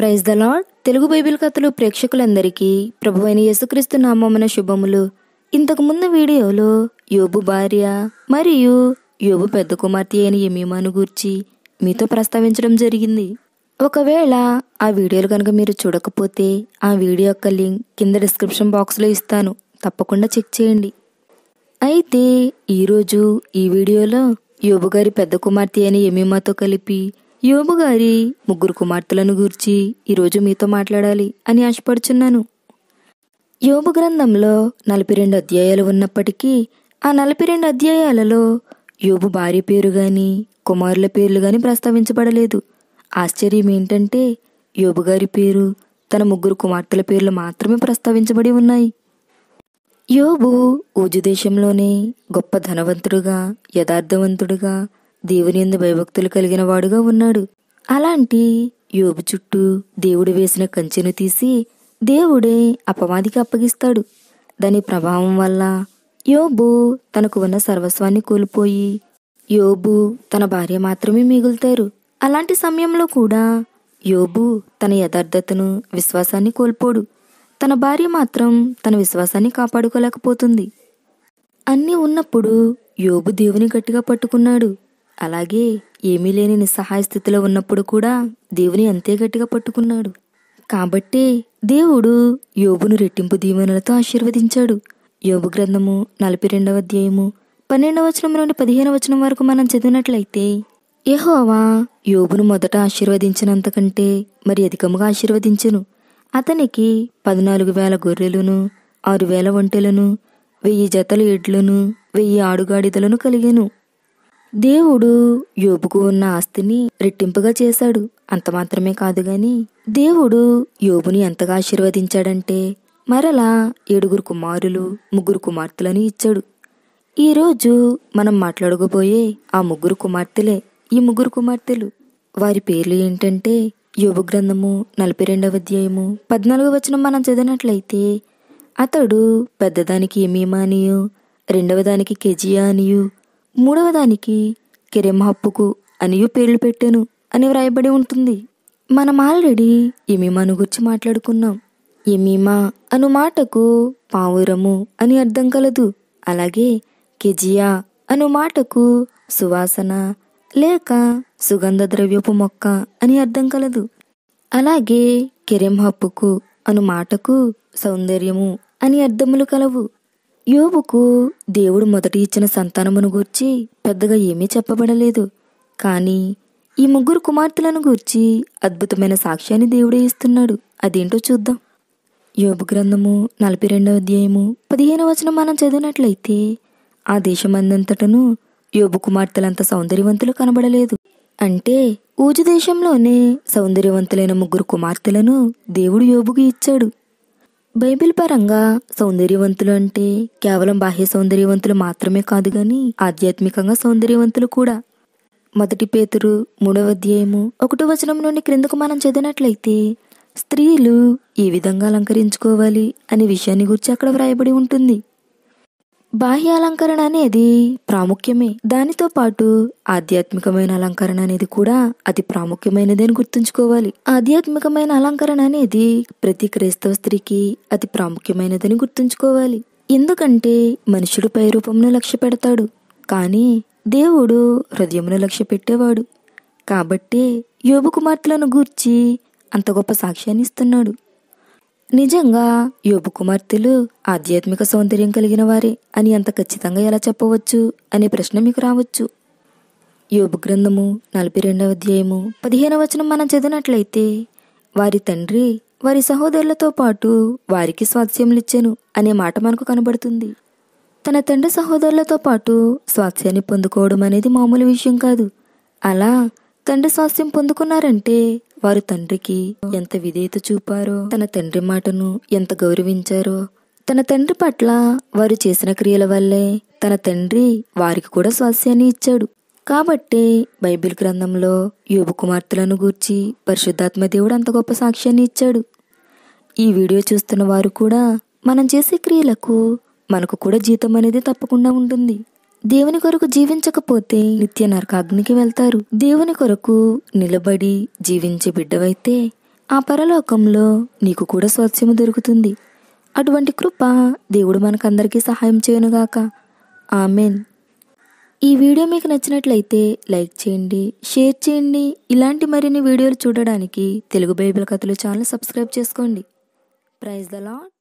praise the Lord Telugu Bible కథలు ప్రేక్షకులందరికీ ప్రభువైన యేసుక్రీస్తు నామమున శుభములు ఇంతకుముందు వీడియోలో యోబు భార్య మరియు యోబు పెద్ద కుమార్తె అయిన యమీమాను గూర్చి మీతో ప్రస్తావించడం జరిగింది ఒకవేళ ఆ వీడియోలు కనుక మీరు చూడకపోతే ఆ వీడియో యొక్క లింక్ కింద డిస్క్రిప్షన్ బాక్స్లో ఇస్తాను తప్పకుండా చెక్ చేయండి అయితే ఈరోజు ఈ వీడియోలో యోబు గారి పెద్ద కుమార్తె అయిన యమీమాతో కలిపి యోబు గారి ముగ్గురు కుమార్తెలను గూర్చి ఈరోజు మీతో మాట్లాడాలి అని ఆశపడుచున్నాను యోబు గ్రంథంలో నలభై రెండు అధ్యాయాలు ఉన్నప్పటికీ ఆ నలభై రెండు అధ్యాయాలలో యోబు భార్య పేరు గాని కుమారుల పేర్లు గాని ప్రస్తావించబడలేదు ఆశ్చర్యం ఏంటంటే యోబు గారి పేరు తన ముగ్గురు కుమార్తెల పేర్లు మాత్రమే ప్రస్తావించబడి ఉన్నాయి యోబు ఊజు దేశంలోనే గొప్ప ధనవంతుడుగా యథార్థవంతుడుగా దేవుని ఎందు భయభక్తులు కలిగిన వాడుగా ఉన్నాడు అలాంటి యోబు చుట్టూ దేవుడు వేసిన కంచెను తీసి దేవుడే అపవాదికి అప్పగిస్తాడు దాని ప్రభావం వల్ల యోబు తనకు ఉన్న సర్వస్వాన్ని కోల్పోయి యోబు తన భార్య మాత్రమే మిగులుతారు అలాంటి సమయంలో కూడా యోబు తన యథార్థతను విశ్వాసాన్ని కోల్పోడు తన భార్య మాత్రం తన విశ్వాసాన్ని కాపాడుకోలేకపోతుంది అన్నీ ఉన్నప్పుడు యోబు దేవుని గట్టిగా పట్టుకున్నాడు అలాగే ఏమీ లేని నిస్సహాయ స్థితిలో ఉన్నప్పుడు కూడా దేవుని అంతే గట్టిగా పట్టుకున్నాడు కాబట్టి దేవుడు యోబును రెట్టింపు దీవెనలతో ఆశీర్వదించాడు యోబు గ్రంథము నలభై రెండవ అధ్యాయము పన్నెండవ వచనం నుండి పదిహేనవ వచనం వరకు మనం చదివినట్లయితే యహోవా యోబును మొదట ఆశీర్వదించినంతకంటే మరి అధికముగా ఆశీర్వదించెను అతనికి పద్నాలుగు వేల గొర్రెలను ఆరు వేల ఒంటెలను వెయ్యి జతల ఎడ్లను వెయ్యి ఆడుగాడిదలను కలిగాను దేవుడు యోబుకు ఉన్న ఆస్తిని రెట్టింపుగా చేశాడు అంత మాత్రమే కాదు గాని దేవుడు యోబుని ఎంతగా ఆశీర్వదించాడంటే మరలా ఏడుగురు కుమారులు ముగ్గురు కుమార్తెలను ఇచ్చాడు ఈరోజు మనం మాట్లాడుకోబోయే ఆ ముగ్గురు కుమార్తెలే ఈ ముగ్గురు కుమార్తెలు వారి పేర్లు ఏంటంటే యోబు గ్రంథము నలభై రెండవ అధ్యాయము పద్నాలుగవ వచనం మనం చదివినట్లయితే అతడు పెద్దదానికి ఎమీమానియు రెండవ దానికి కెజియానియు మూడవదానికి కిరెమహప్పుకు అనియు పేర్లు పెట్టాను అని వ్రాయబడి ఉంటుంది మనం ఆల్రెడీ ఎమీమాను గుర్చి మాట్లాడుకున్నాం ఎమీమా అను మాటకు పావురము అని అర్థం కలదు అలాగే కెజియా అను మాటకు సువాసన లేక సుగంధ ద్రవ్యపు మొక్క అని అర్థం కలదు అలాగే కెరెంహప్పుకు అను మాటకు సౌందర్యము అని అర్థములు కలవు యోబుకు దేవుడు మొదటి ఇచ్చిన సంతానమును గూర్చి పెద్దగా ఏమీ చెప్పబడలేదు కానీ ఈ ముగ్గురు కుమార్తెలను గూర్చి అద్భుతమైన సాక్ష్యాన్ని దేవుడే ఇస్తున్నాడు అదేంటో చూద్దాం యోబు గ్రంథము నలభై రెండవ అధ్యాయము పదిహేను వచనం మనం చదివినట్లయితే ఆ దేశమందంతటను యోబు కుమార్తెలంత సౌందర్యవంతులు కనబడలేదు అంటే ఊజు దేశంలోనే సౌందర్యవంతులైన ముగ్గురు కుమార్తెలను దేవుడు యోబుకి ఇచ్చాడు బైబిల్ పరంగా సౌందర్యవంతులు అంటే కేవలం బాహ్య సౌందర్యవంతులు మాత్రమే కాదు గాని ఆధ్యాత్మికంగా సౌందర్యవంతులు కూడా మొదటి పేతురు మూడవ అధ్యాయము ఒకటో వచనం నుండి క్రిందకు మనం చదివినట్లయితే స్త్రీలు ఈ విధంగా అలంకరించుకోవాలి అనే విషయాన్ని గురించి అక్కడ వ్రాయబడి ఉంటుంది బాహ్య అలంకరణ అనేది ప్రాముఖ్యమే దానితో పాటు ఆధ్యాత్మికమైన అలంకరణ అనేది కూడా అతి ప్రాముఖ్యమైనది అని గుర్తుంచుకోవాలి ఆధ్యాత్మికమైన అలంకరణ అనేది ప్రతి క్రైస్తవ స్త్రీకి అతి ప్రాముఖ్యమైనదని గుర్తుంచుకోవాలి ఎందుకంటే మనుషుడు పై రూపంను లక్ష్య పెడతాడు కానీ దేవుడు హృదయమును లక్ష్య పెట్టేవాడు కాబట్టి యోగ కుమార్తెలను గూర్చి అంత గొప్ప సాక్ష్యాన్ని ఇస్తున్నాడు నిజంగా యోపు కుమార్తెలు ఆధ్యాత్మిక సౌందర్యం కలిగిన వారే అని అంత ఖచ్చితంగా ఎలా చెప్పవచ్చు అనే ప్రశ్న మీకు రావచ్చు యోపు గ్రంథము నలభై రెండవ అధ్యాయము పదిహేనవ వచనం మనం చదివినట్లయితే వారి తండ్రి వారి సహోదరులతో పాటు వారికి ఇచ్చాను అనే మాట మనకు కనబడుతుంది తన తండ్రి సహోదరులతో పాటు స్వాస్యాన్ని పొందుకోవడం అనేది మామూలు విషయం కాదు అలా తండ్రి స్వాస్యం పొందుకున్నారంటే వారు తండ్రికి ఎంత విధేయత చూపారో తన తండ్రి మాటను ఎంత గౌరవించారో తన తండ్రి పట్ల వారు చేసిన క్రియల వల్లే తన తండ్రి వారికి కూడా స్వాస్యాన్ని ఇచ్చాడు కాబట్టి బైబిల్ గ్రంథంలో యువ కుమార్తెలను గూర్చి పరిశుద్ధాత్మ దేవుడు అంత గొప్ప సాక్ష్యాన్ని ఇచ్చాడు ఈ వీడియో చూస్తున్న వారు కూడా మనం చేసే క్రియలకు మనకు కూడా జీతం అనేది తప్పకుండా ఉంటుంది దేవుని కొరకు జీవించకపోతే నిత్య నరకాగ్నికి వెళ్తారు దేవుని కొరకు నిలబడి జీవించే బిడ్డవైతే ఆ పరలోకంలో నీకు కూడా స్వాస్యము దొరుకుతుంది అటువంటి కృప దేవుడు మనకందరికీ సహాయం చేయనుగాక ఆమెన్ ఈ వీడియో మీకు నచ్చినట్లయితే లైక్ చేయండి షేర్ చేయండి ఇలాంటి మరిన్ని వీడియోలు చూడడానికి తెలుగు బైబిల్ కథలు ఛానల్ సబ్స్క్రైబ్ చేసుకోండి ప్రైజ్ ద లాట్